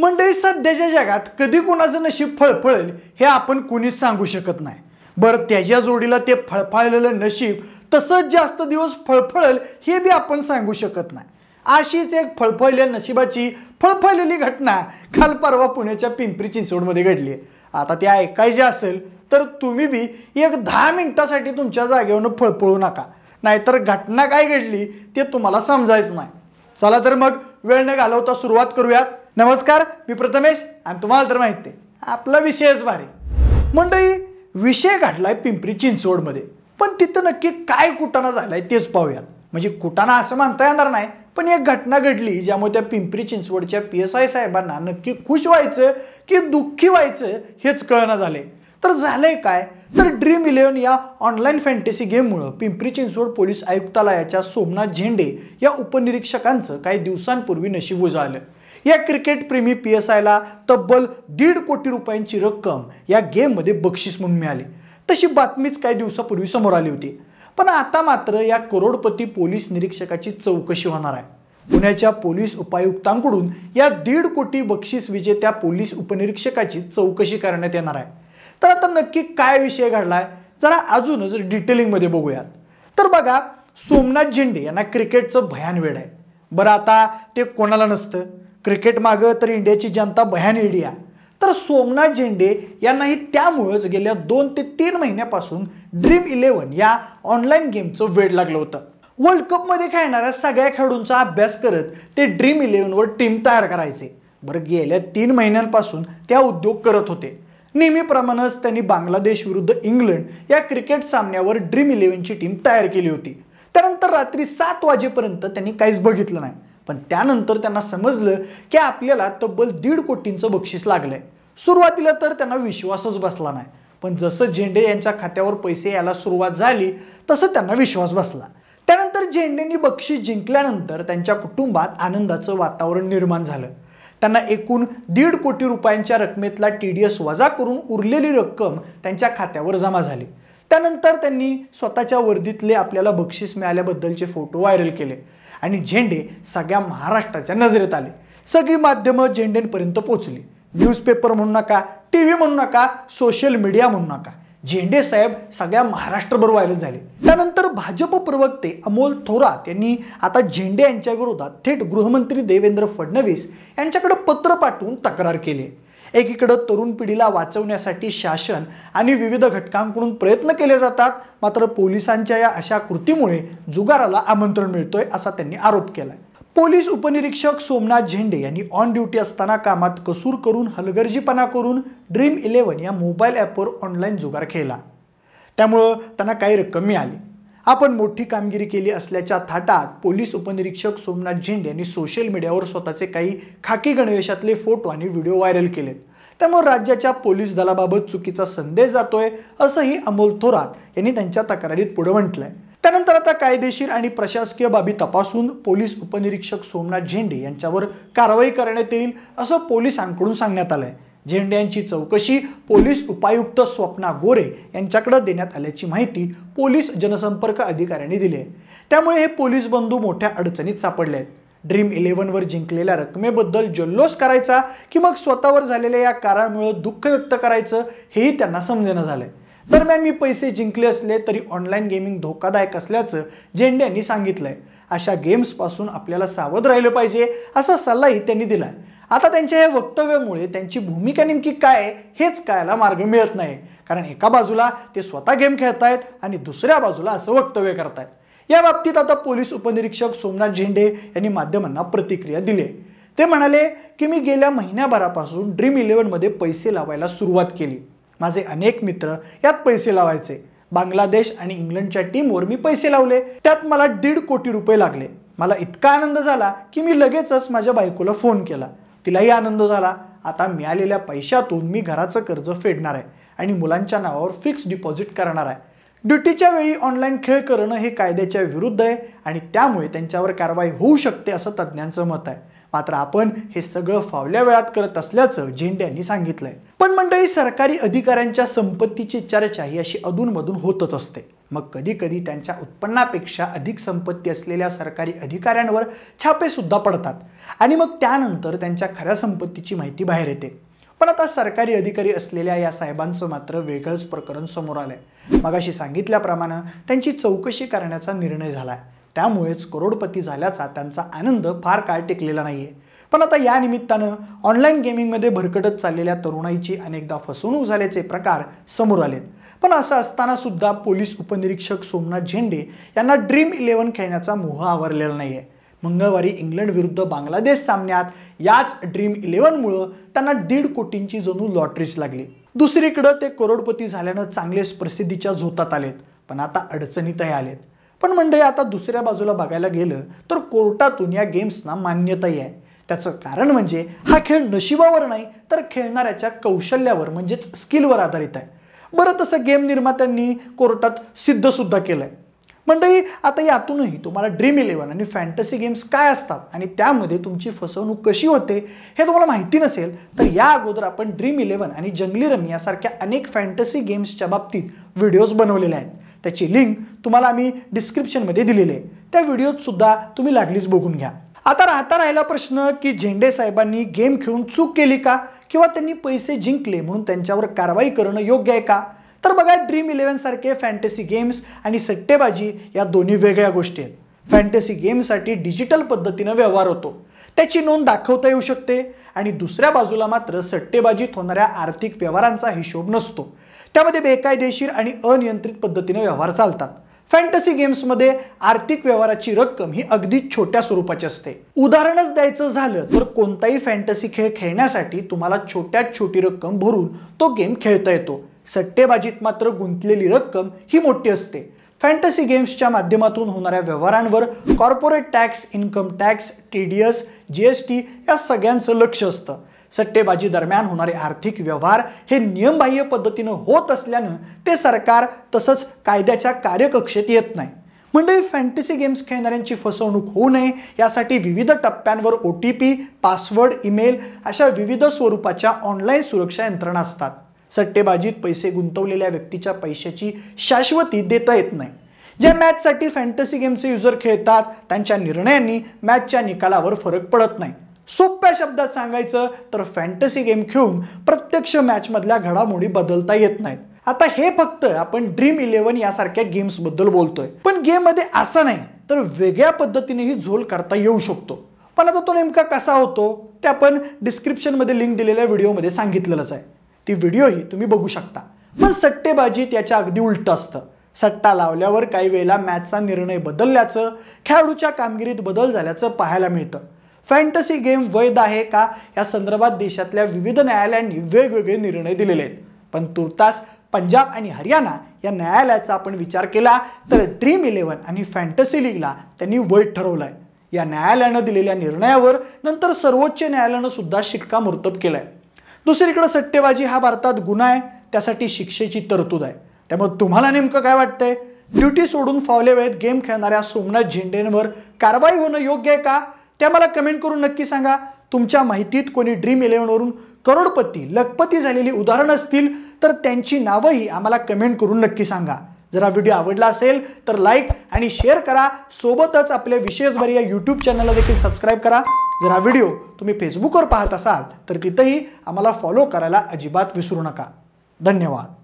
मंडळी सध्याच्या जगात कधी कोणाचं नशीब फळफळेल हे आपण कुणीच सांगू शकत नाही बरं त्याच्या जोडीला ते फळफळलेलं नशीब तसंच जास्त दिवस फळफळेल हे बी आपण सांगू शकत नाही अशीच एक फळफळल्या नशिबाची फळफळलेली घटना काल परवा पुण्याच्या पिंपरी चिंचवडमध्ये घडली आता ते ऐकायचे असेल तर तुम्ही बी एक दहा मिनटासाठी तुमच्या जागेवरनं फळफळू नका नाहीतर घटना काय घडली ते तुम्हाला समजायचं नाही चला तर मग वेळ न घालवता सुरुवात करूयात नमस्कार मी प्रथमेश आणि तुम्हाला तर माहिती आहे आपला विषयच भारी मंडळी विषय घडलाय पिंपरी चिंचवडमध्ये पण तिथं नक्की काय कुटाणा झालाय तेच पाहूयात म्हणजे कुटाणा असं मानता येणार नाही पण एक घटना घडली ज्यामुळे त्या पिंपरी चिंचवडच्या पी एस आय साहेबांना नक्की खुश व्हायचं की दुःखी व्हायचं हेच कळणं झाले तर झालंय काय तर ड्रीम इलेव्हन या ऑनलाईन गेम गेममुळं पिंपरी चिंचवड पोलीस आयुक्तालयाच्या सोमनाथ झेंडे या उपनिरीक्षकांचं काही दिवसांपूर्वी नशीब उजाळलं या क्रिकेट प्रेमी पी एस आयला तब्बल दीड कोटी रुपयांची रक्कम या गेममध्ये बक्षीस म्हणून मिळाली तशी बातमीच काही दिवसापूर्वी समोर आली होती पण आता मात्र या करोडपती पोलीस निरीक्षकाची चौकशी होणार आहे पुण्याच्या पोलीस उपायुक्तांकडून या दीड कोटी बक्षीस विजेत्या पोलीस उपनिरीक्षकाची चौकशी करण्यात येणार आहे तर आता नक्की काय विषय घडलाय जरा अजूनच डिटेलिंगमध्ये बघूयात तर बघा सोमनाथ झेंडे यांना क्रिकेटचं भयान आहे बरं आता ते कोणाला नसतं क्रिकेट मागं तर इंडियाची जनता भयान इंडिया तर सोमनाथ झेंडे यांनाही त्यामुळेच गेल्या दोन ते तीन महिन्यापासून ड्रीम इलेव्हन या ऑनलाईन गेमचं वेड लागलं होतं वर्ल्ड कपमध्ये खेळणाऱ्या सगळ्या खेळाडूंचा अभ्यास करत ते ड्रीम इलेव्हनवर टीम तयार करायचे बरं गेल्या तीन महिन्यांपासून त्या उद्योग करत होते नेहमीप्रमाणेच त्यांनी बांगलादेश विरुद्ध इंग्लंड या क्रिकेट सामन्यावर ड्रीम इलेव्हनची टीम तयार केली होती त्यानंतर रात्री सात वाजेपर्यंत त्यांनी काहीच बघितलं नाही पण त्यानंतर त्यांना समजलं की आपल्याला तब्बल दीड कोटींचं बक्षीस लागलं आहे सुरुवातीला तर त्यांना विश्वासच बसला नाही पण जसं झेंडे यांच्या खात्यावर पैसे यायला सुरुवात झाली तसं त्यांना विश्वास बसला त्यानंतर झेंडेंनी बक्षीस जिंकल्यानंतर त्यांच्या कुटुंबात आनंदाचं वातावरण निर्माण झालं त्यांना एकूण दीड कोटी रुपयांच्या रकमेतला टी डी एस वजा करून उरलेली रक्कम त्यांच्या खात्यावर जमा झाली त्यानंतर त्यांनी स्वतःच्या वर्दीतले आपल्याला बक्षीस मिळाल्याबद्दलचे फोटो व्हायरल केले आणि झेंडे सगळ्या महाराष्ट्राच्या नजरेत आले सगळी माध्यमं झेंडेंपर्यंत पोचली न्यूजपेपर म्हणू नका टी व्ही म्हणू नका सोशल मीडिया म्हणू नका झेंडे साहेब सगळ्या महाराष्ट्रभर व्हायरल झाले त्यानंतर भाजप प्रवक्ते अमोल थोरात यांनी आता झेंडे यांच्या विरोधात थेट गृहमंत्री देवेंद्र फडणवीस यांच्याकडे पत्र पाठवून तक्रार केली एकीकडं तरुण पिढीला वाचवण्यासाठी शासन आणि विविध घटकांकडून प्रयत्न केले जातात मात्र पोलिसांच्या या अशा कृतीमुळे जुगाराला आमंत्रण मिळतोय असा त्यांनी आरोप केलाय पोलीस उपनिरीक्षक सोमनाथ झेंडे यांनी ऑन ड्युटी असताना कामात कसूर करून हलगर्जीपणा करून ड्रीम इलेव्हन या मोबाईल ॲपवर ऑनलाईन जुगार केला त्यामुळं त्यांना काही रक्कम मिळाली आपण मोठी कामगिरी केली असल्याच्या थाटात पोलीस उपनिरीक्षक सोमनाथ झेंडे यांनी सोशल मीडियावर स्वतःचे काही खाकी गणवेशातले फोटो आणि व्हिडिओ व्हायरल केलेत त्यामुळे राज्याच्या पोलीस दलाबाबत चुकीचा संदेश जातोय असंही अमोल थोरात यांनी त्यांच्या तक्रारीत पुढे म्हटलंय त्यानंतर आता कायदेशीर आणि प्रशासकीय बाबी तपासून पोलीस उपनिरीक्षक सोमनाथ झेंडे यांच्यावर कारवाई करण्यात येईल असं पोलिसांकडून सांगण्यात आलंय झेंड्यांची चौकशी पोलीस उपायुक्त स्वप्ना गोरे यांच्याकडे देण्यात आल्याची माहिती पोलीस जनसंपर्क अधिकाऱ्यांनी दिली आहे त्यामुळे हे पोलीस बंधू मोठ्या अडचणीत सापडले आहेत ड्रीम इलेव्हनवर जिंकलेल्या रकमेबद्दल जल्लोष करायचा की मग स्वतःवर झालेल्या या कारामुळे दुःख व्यक्त करायचं हेही त्यांना समजणं झालं आहे दरम्यान मी पैसे जिंकले असले तरी ऑनलाईन गेमिंग धोकादायक असल्याचं झेंडे यांनी सांगितलंय अशा गेम्सपासून आपल्याला सावध राहिलं पाहिजे असा सल्लाही त्यांनी दिलाय आता त्यांच्या या वक्तव्यामुळे त्यांची भूमिका नेमकी काय हेच कायला मार्ग मिळत नाही कारण एका बाजूला ते स्वतः गेम खेळतायत आणि दुसऱ्या बाजूला असं वक्तव्य करतायत या बाबतीत आता पोलीस उपनिरीक्षक सोमनाथ झेंडे यांनी माध्यमांना प्रतिक्रिया दिली ते म्हणाले की मी गेल्या महिन्याभरापासून ड्रीम इलेव्हनमध्ये पैसे लावायला सुरुवात केली माझे अनेक मित्र यात पैसे लावायचे बांगलादेश आणि इंग्लंडच्या टीमवर मी पैसे लावले त्यात मला दीड कोटी रुपये लागले मला इतका आनंद झाला की मी लगेचच माझ्या बायकोला फोन केला तिलाही आनंद झाला आता मिळालेल्या पैशातून मी घराचं कर्ज फेडणार आहे आणि मुलांच्या नावावर फिक्स्ड डिपॉझिट करणार आहे ड्युटीच्या वेळी ऑनलाईन खेळ करणं हे कायद्याच्या विरुद्ध आहे आणि त्यामुळे त्यांच्यावर कारवाई होऊ शकते असं तज्ज्ञांचं मत आहे मात्र आपण हे सगळं फावल्या वेळात करत असल्याचं यांनी सांगितलंय पण मंडळी सरकारी अधिकाऱ्यांच्या संपत्तीची चर्चा ही अशी अधूनमधून होतच असते मग कधी कधी त्यांच्या उत्पन्नापेक्षा अधिक संपत्ती असलेल्या सरकारी अधिकाऱ्यांवर छापे सुद्धा पडतात आणि मग त्यानंतर त्यांच्या खऱ्या संपत्तीची माहिती बाहेर येते पण आता सरकारी अधिकारी असलेल्या या साहेबांचं मात्र वेगळंच प्रकरण समोर आलंय मगाशी सांगितल्याप्रमाणे त्यांची चौकशी करण्याचा निर्णय झालाय त्यामुळेच करोडपती झाल्याचा त्यांचा आनंद फार काळ टिकलेला नाहीये पण आता या निमित्तानं ऑनलाईन गेमिंगमध्ये भरकटत चाललेल्या तरुणाईची अनेकदा फसवणूक झाल्याचे प्रकार समोर आलेत पण असं असताना सुद्धा पोलीस उपनिरीक्षक सोमनाथ झेंडे यांना ड्रीम इलेव्हन खेळण्याचा मोह आवरलेला आहे मंगळवारी इंग्लंड विरुद्ध बांगलादेश सामन्यात याच ड्रीम इलेव्हनमुळं त्यांना दीड कोटींची जणू लॉटरीच लागली दुसरीकडं ते करोडपती झाल्यानं चांगलेच प्रसिद्धीच्या झोतात आलेत पण आता अडचणीतही आलेत पण म्हणजे आता दुसऱ्या बाजूला बघायला गेलं तर कोर्टातून या गेम्सना मान्यताही आहे त्याचं कारण म्हणजे हा खेळ नशिबावर नाही तर खेळणाऱ्याच्या कौशल्यावर म्हणजेच स्किलवर आधारित आहे बरं तसं गेम निर्मात्यांनी कोर्टात सिद्धसुद्धा केलं आहे मंडळी आता यातूनही तुम्हाला ड्रीम इलेव्हन आणि फॅन्टसी गेम्स काय असतात आणि त्यामध्ये तुमची फसवणूक कशी होते हे तुम्हाला माहिती नसेल तर या अगोदर आपण ड्रीम इलेव्हन आणि जंगली रमी यासारख्या अनेक फॅन्टसी गेम्सच्या बाबतीत व्हिडिओज बनवलेले आहेत त्याची लिंक तुम्हाला आम्ही डिस्क्रिप्शनमध्ये दिलेले आहे त्या व्हिडिओतसुद्धा तुम्ही लागलीच बघून घ्या आता राहता राहिला प्रश्न की झेंडे साहेबांनी गेम खेळून चूक केली का किंवा त्यांनी पैसे जिंकले म्हणून त्यांच्यावर कारवाई करणं योग्य आहे का तर बघा ड्रीम सारखे फॅन्टसी गेम्स आणि सट्टेबाजी या दोन्ही वेगळ्या गोष्टी आहेत फॅन्टसी गेमसाठी डिजिटल पद्धतीनं व्यवहार होतो त्याची नोंद दाखवता येऊ शकते आणि दुसऱ्या बाजूला मात्र सट्टेबाजीत होणाऱ्या आर्थिक व्यवहारांचा हिशोब नसतो त्यामध्ये बेकायदेशीर आणि अनियंत्रित पद्धतीने व्यवहार चालतात फॅन्टसी गेम्समध्ये आर्थिक व्यवहाराची रक्कम ही अगदी छोट्या स्वरूपाची असते उदाहरणच द्यायचं झालं तर कोणताही फॅन्टसी खेळ खेळण्यासाठी तुम्हाला छोट्यात छोटी रक्कम भरून तो गेम खेळता येतो सट्टेबाजीत मात्र गुंतलेली रक्कम ही मोठी असते फॅन्टसी गेम्सच्या माध्यमातून होणाऱ्या व्यवहारांवर corporate tax income tax T D S G S T या सगळ्यांचं लक्ष असतं सट्टेबाजी दरम्यान होणारे आर्थिक व्यवहार हे नियमबाह्य पद्धतीनं होत असल्यानं ते सरकार तसंच कायद्याच्या कार्यकक्षेत येत नाही म्हणजे फॅन्टसी गेम्स खेळणाऱ्यांची फसवणूक होऊ नये यासाठी विविध टप्प्यांवर O T P password email अशा विविध स्वरूपाच्या ऑनलाईन सुरक्षा यंत्रणा असतात सट्टेबाजीत पैसे गुंतवलेल्या व्यक्तीच्या पैशाची शाश्वती देता येत नाही ज्या मॅचसाठी फॅन्टसी गेमचे युजर खेळतात त्यांच्या निर्णयांनी मॅचच्या निकालावर फरक पडत नाही सोप्या शब्दात सांगायचं तर फॅन्टसी गेम खेळून प्रत्यक्ष मॅचमधल्या घडामोडी बदलता येत नाहीत आता हे फक्त आपण ड्रीम इलेव्हन यासारख्या गेम्सबद्दल बोलतोय पण गेममध्ये असं नाही तर वेगळ्या पद्धतीनेही झोल करता येऊ शकतो पण आता तो नेमका कसा होतो ते आपण डिस्क्रिप्शनमध्ये लिंक दिलेल्या व्हिडिओमध्ये सांगितलेलंच आहे ती व्हिडिओही तुम्ही बघू शकता पण सट्टेबाजी त्याच्या अगदी उलट असतं सट्टा लावल्यावर काही वेळेला मॅचचा निर्णय बदलल्याचं खेळाडूच्या कामगिरीत बदल झाल्याचं पाहायला मिळतं फॅन्टसी गेम वैध आहे का या संदर्भात देशातल्या विविध न्यायालयांनी वेगवेगळे निर्णय दिलेले आहेत पण तुर्तास पंजाब आणि हरियाणा या न्यायालयाचा आपण विचार केला तर ड्रीम इलेव्हन आणि फॅन्टसी लीगला त्यांनी वैध ठरवलंय या न्यायालयानं दिलेल्या निर्णयावर नंतर सर्वोच्च न्यायालयानं सुद्धा शिक्कामोर्तब केलं आहे दुसरीकडे सट्टेबाजी हा भारतात गुन्हा आहे त्यासाठी शिक्षेची तरतूद आहे त्यामुळे तुम्हाला नेमकं काय वाटतंय ड्युटी सोडून फावल्या वेळेत गेम खेळणाऱ्या सोमनाथ झेंडेंवर कारवाई होणं योग्य आहे का ते मला कमेंट करून नक्की सांगा तुमच्या माहितीत कोणी ड्रीम इलेव्हनवरून करोडपती लखपती झालेली उदाहरणं असतील तर त्यांची नावंही आम्हाला कमेंट करून नक्की सांगा जर हा व्हिडिओ आवडला असेल तर लाईक आणि शेअर करा सोबतच आपल्या विशेषभर या यूट्यूब चॅनलला देखील सबस्क्राईब करा जर हा व्हिडिओ तुम्ही फेसबुकवर पाहत असाल तर तिथंही आम्हाला फॉलो करायला अजिबात विसरू नका धन्यवाद